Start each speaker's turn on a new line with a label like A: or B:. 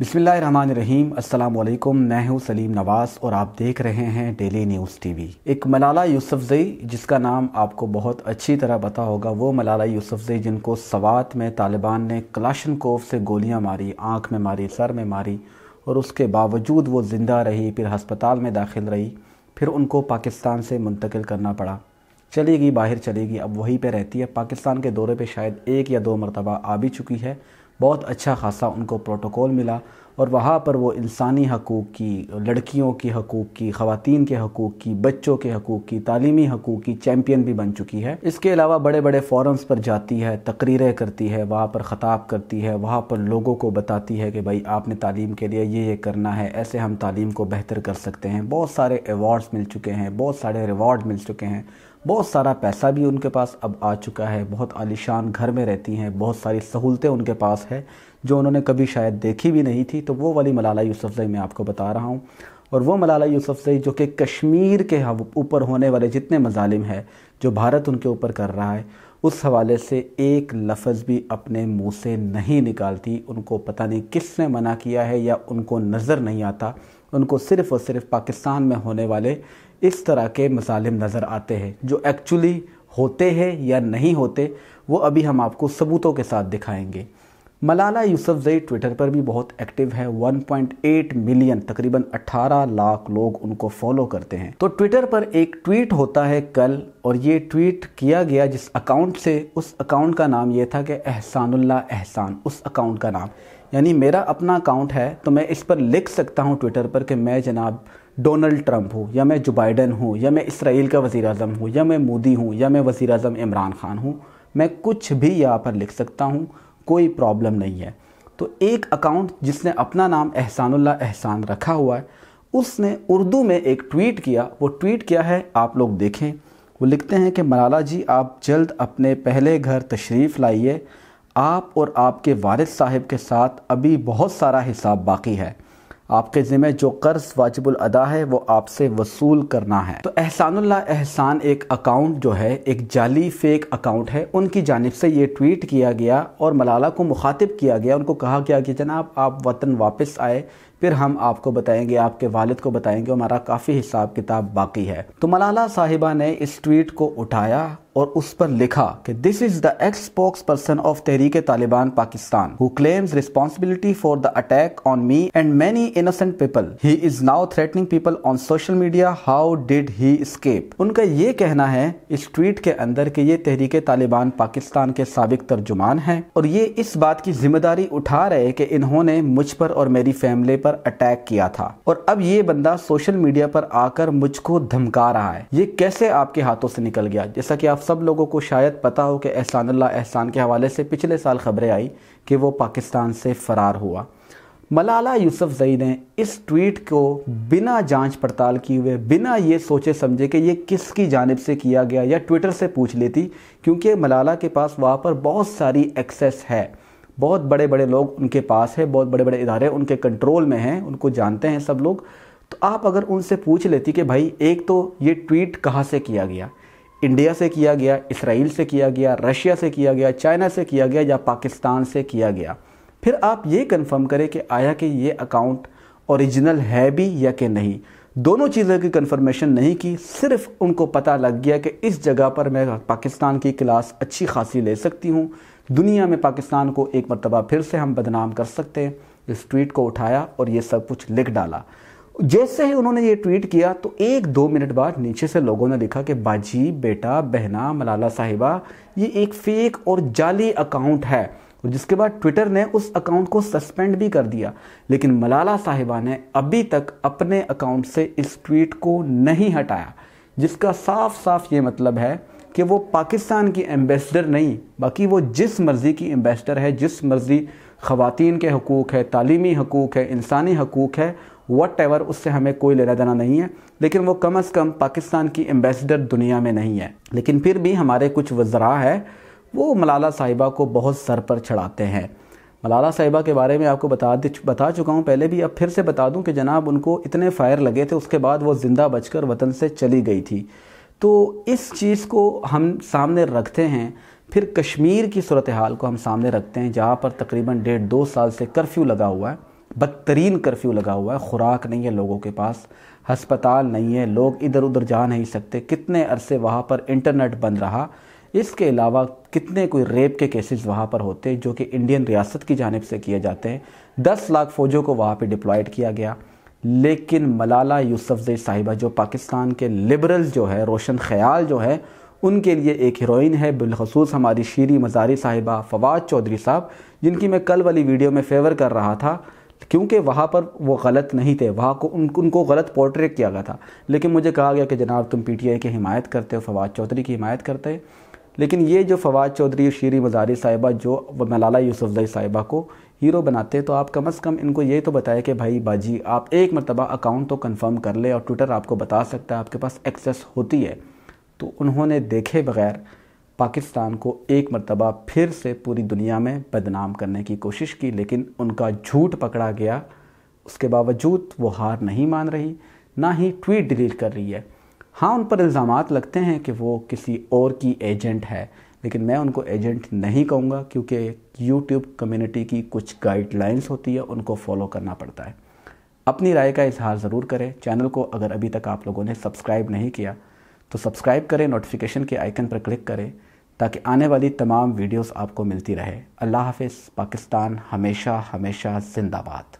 A: बिसमीम अल्लाम मैं हूं सलीम नवाज़ और आप देख रहे हैं डेली न्यूज़ टीवी एक मलाला यूसुफजई जिसका नाम आपको बहुत अच्छी तरह पता होगा वो मलाला यूसुफजई जिनको सवात में तालिबान ने कलाशन कोफ से गोलियां मारी आंख में मारी सर में मारी और उसके बावजूद वो ज़िंदा रही फिर हस्पताल में दाखिल रही फिर उनको पाकिस्तान से मुंतकिल करना पड़ा चलेगी बाहर चलेगी अब वहीं पे रहती है पाकिस्तान के दौरे पर शायद एक या दो मरतबा आ भी चुकी है बहुत अच्छा खासा उनको प्रोटोकॉल मिला और वहाँ पर वो इंसानी हकूक़ की लड़कियों के हकूक़ की ख़वान के हकूक़ की बच्चों के हकूक़ की तालीमी हकूक़ की चैम्पियन भी बन चुकी है इसके अलावा बड़े बड़े फॉरम्स पर जाती है तकरीरें करती है वहाँ पर ख़ताब करती है वहाँ पर लोगों को बताती है कि भाई आपने तालीम के लिए ये ये करना है ऐसे हम तालीम को बेहतर कर सकते हैं बहुत सारे अवार्ड्स मिल चुके हैं बहुत सारे रिवॉर्ड मिल चुके हैं बहुत सारा पैसा भी उनके पास अब आ चुका है बहुत आलिशान घर में रहती हैं बहुत सारी सहूलतें उनके पास है जो उन्होंने कभी शायद देखी भी नहीं थी तो वो वाली मलाला यूसुफजई मैं आपको बता रहा हूँ और वो मलाला यूसुफजई जो कि कश्मीर के ऊपर होने वाले जितने मजालिम हैं जो भारत उनके ऊपर कर रहा है उस हवाले से एक लफ्ज़ भी अपने मुंह से नहीं निकालती उनको पता नहीं किसने मना किया है या उनको नज़र नहीं आता उनको सिर्फ़ और सिर्फ पाकिस्तान में होने वाले इस तरह के मसालिम नज़र आते हैं जो एक्चुअली होते हैं या नहीं होते वो अभी हम आपको सबूतों के साथ दिखाएंगे मलाला यूसुफजई ट्विटर पर भी बहुत एक्टिव है 1.8 मिलियन तकरीबन 18 लाख लोग उनको फॉलो करते हैं तो ट्विटर पर एक ट्वीट होता है कल और ये ट्वीट किया गया जिस अकाउंट से उस अकाउंट का नाम ये था कि एहसानुल्ला एहसान उस अकाउंट का नाम यानी मेरा अपना अकाउंट है तो मैं इस पर लिख सकता हूँ ट्विटर पर कि मैं जनाब डोनाल्ड ट्रंप हूँ या मैं जो बाइडन हूँ या मैं इसराइल का वज़ी अजम हूँ या मैं मोदी हूँ या मैं वज़ी अजम इमरान खान हूँ मैं कुछ भी यहाँ पर लिख सकता हूँ कोई प्रॉब्लम नहीं है तो एक अकाउंट जिसने अपना नाम एहसानुल्ला एहसान रखा हुआ है उसने उर्दू में एक ट्वीट किया वो ट्वीट किया है आप लोग देखें वो लिखते हैं कि मलाला जी आप जल्द अपने पहले घर तशरीफ़ लाइए आप और आपके वारिस साहब के साथ अभी बहुत सारा हिसाब बाकी है आपके ज़िम्मे जो कर्ज़ वाजिबुल अदा है वो आपसे वसूल करना है तो एहसानुल्ला एहसान एक अकाउंट जो है एक जाली फेक अकाउंट है उनकी जानब से ये ट्वीट किया गया और मलाला को मुखातिब किया गया उनको कहा गया कि जनाब आप वतन वापस आए फिर हम आपको बताएंगे आपके वालिद को बताएंगे हमारा काफ़ी हिसाब किताब बाकी है तो मलाला साहिबा ने इस ट्वीट को उठाया और उस पर लिखा कि this is the ex spokesperson of Tehreek Taliban Pakistan who claims responsibility for the attack on me and many innocent people he is now threatening people on social media how did he escape उनका ये कहना है इस tweet के अंदर कि ये तहरीक तालिबान पाकिस्तान के सबक तर्जुमान हैं और ये इस बात की जिम्मेदारी उठा रहे कि इन्होंने मुझ पर और मेरी फैमिली पर अटैक किया था और अब ये बंदा सोशल मीडिया पर आकर मुझको धमका रहा है ये कैसे आपके हाथों से निकल गया जैसा कि आप सब लोगों को शायद पता हो कि एहसान ला एहसान के हवाले से पिछले साल खबरें आई कि वो पाकिस्तान से फ़रार हुआ मलाला यूसुफ जई ने इस ट्वीट को बिना जांच पड़ताल किए हुए बिना ये सोचे समझे कि ये किसकी जानब से किया गया या ट्विटर से पूछ लेती क्योंकि मलाला के पास वहाँ पर बहुत सारी एक्सेस है बहुत बड़े बड़े लोग उनके पास है बहुत बड़े बड़े इदारे उनके कंट्रोल में हैं उनको जानते हैं सब लोग तो आप अगर उनसे पूछ लेती कि भाई एक तो ये ट्वीट कहाँ से किया गया इंडिया से किया गया इसराइल से किया गया रशिया से किया गया चाइना से किया गया या पाकिस्तान से किया गया फिर आप ये कंफर्म करें कि आया कि ये अकाउंट ओरिजिनल है भी या कि नहीं दोनों चीज़ों की कंफर्मेशन नहीं की सिर्फ उनको पता लग गया कि इस जगह पर मैं पाकिस्तान की क्लास अच्छी खासी ले सकती हूँ दुनिया में पाकिस्तान को एक मरतबा फिर से हम बदनाम कर सकते हैं इस ट्वीट को उठाया और ये सब कुछ लिख डाला जैसे ही उन्होंने ये ट्वीट किया तो एक दो मिनट बाद नीचे से लोगों ने लिखा कि बाजी बेटा बहना मलाला साहिबा ये एक फेक और जाली अकाउंट है जिसके बाद ट्विटर ने उस अकाउंट को सस्पेंड भी कर दिया लेकिन मलाला साहिबा ने अभी तक अपने अकाउंट से इस ट्वीट को नहीं हटाया जिसका साफ साफ ये मतलब है कि वो पाकिस्तान की एम्बेसडर नहीं बाकी वो जिस मर्ज़ी की एम्बेसडर है जिस मर्ज़ी ख़वातीन के हकूक़ है तालीमी हकूक़ है इंसानी हकूक़ है वट एवर उससे हमें कोई लेना देना नहीं है लेकिन वो कम अज़ कम पाकिस्तान की एम्बेसडर दुनिया में नहीं है लेकिन फिर भी हमारे कुछ वज्रा है वो मलाला साहिबा को बहुत सर पर चढ़ाते हैं मलाला साहिबा के बारे में आपको बता बता चुका हूँ पहले भी अब फिर से बता दूँ कि जनाब उनको इतने फायर लगे थे उसके बाद वो ज़िंदा बचकर वतन से चली गई थी तो इस चीज़ को हम सामने रखते हैं फिर कश्मीर की सूरत हाल को हम सामने रखते हैं जहाँ पर तकरीबन डेढ़ दो साल से कर्फ्यू लगा हुआ है बदतरीन कर्फ्यू लगा हुआ है ख़ुराक नहीं है लोगों के पास हस्पताल नहीं है लोग इधर उधर जा नहीं सकते कितने अरसे वहाँ पर इंटरनेट बंद रहा इसके अलावा कितने कोई रेप के केसेस वहाँ पर होते जो कि इंडियन रियासत की जानब से किए जाते हैं दस लाख फ़ौजों को वहाँ पर डिप्लॉयड किया गया लेकिन मलाला यूसुफजई साहिबा जो पाकिस्तान के लिबरल जो है रोशन ख्याल जो है उनके लिए एक हीरोइन है बिलखसूस हमारी शीरी मज़ारी साहिबा फवाद चौधरी साहब जिनकी मैं कल वाली वीडियो में फेवर कर रहा था क्योंकि वहाँ पर वो गलत नहीं थे वहाँ को उन, उनको गलत पोर्ट्रेट किया गया था लेकिन मुझे कहा गया कि जनाब तुम पी टी आई की हिमायत करते हो फवाद चौधरी की हिमायत करते हैं लेकिन ये जो फवाद चौधरी शीरी मजारी साहिबा जो मलाला यूसुफजई साहिबा को हीरो बनाते तो आप कम अज़ कम इनको ये तो बताएं कि भाई बाजी आप एक मरतबा अकाउंट तो कंफर्म कर ले और ट्विटर आपको बता सकता है आपके पास एक्सेस होती है तो उन्होंने देखे बगैर पाकिस्तान को एक मरतबा फिर से पूरी दुनिया में बदनाम करने की कोशिश की लेकिन उनका झूठ पकड़ा गया उसके बावजूद वो हार नहीं मान रही ना ही ट्वीट डिलीट कर रही है हाँ उन पर इल्ज़ाम लगते हैं कि वो किसी और की एजेंट है लेकिन मैं उनको एजेंट नहीं कहूँगा क्योंकि यूट्यूब कम्युनिटी की कुछ गाइडलाइंस होती है उनको फॉलो करना पड़ता है अपनी राय का इजहार ज़रूर करें चैनल को अगर अभी तक आप लोगों ने सब्सक्राइब नहीं किया तो सब्सक्राइब करें नोटिफिकेशन के आइकन पर क्लिक करें ताकि आने वाली तमाम वीडियोस आपको मिलती रहे अल्लाह हाफ पाकिस्तान हमेशा हमेशा जिंदाबाद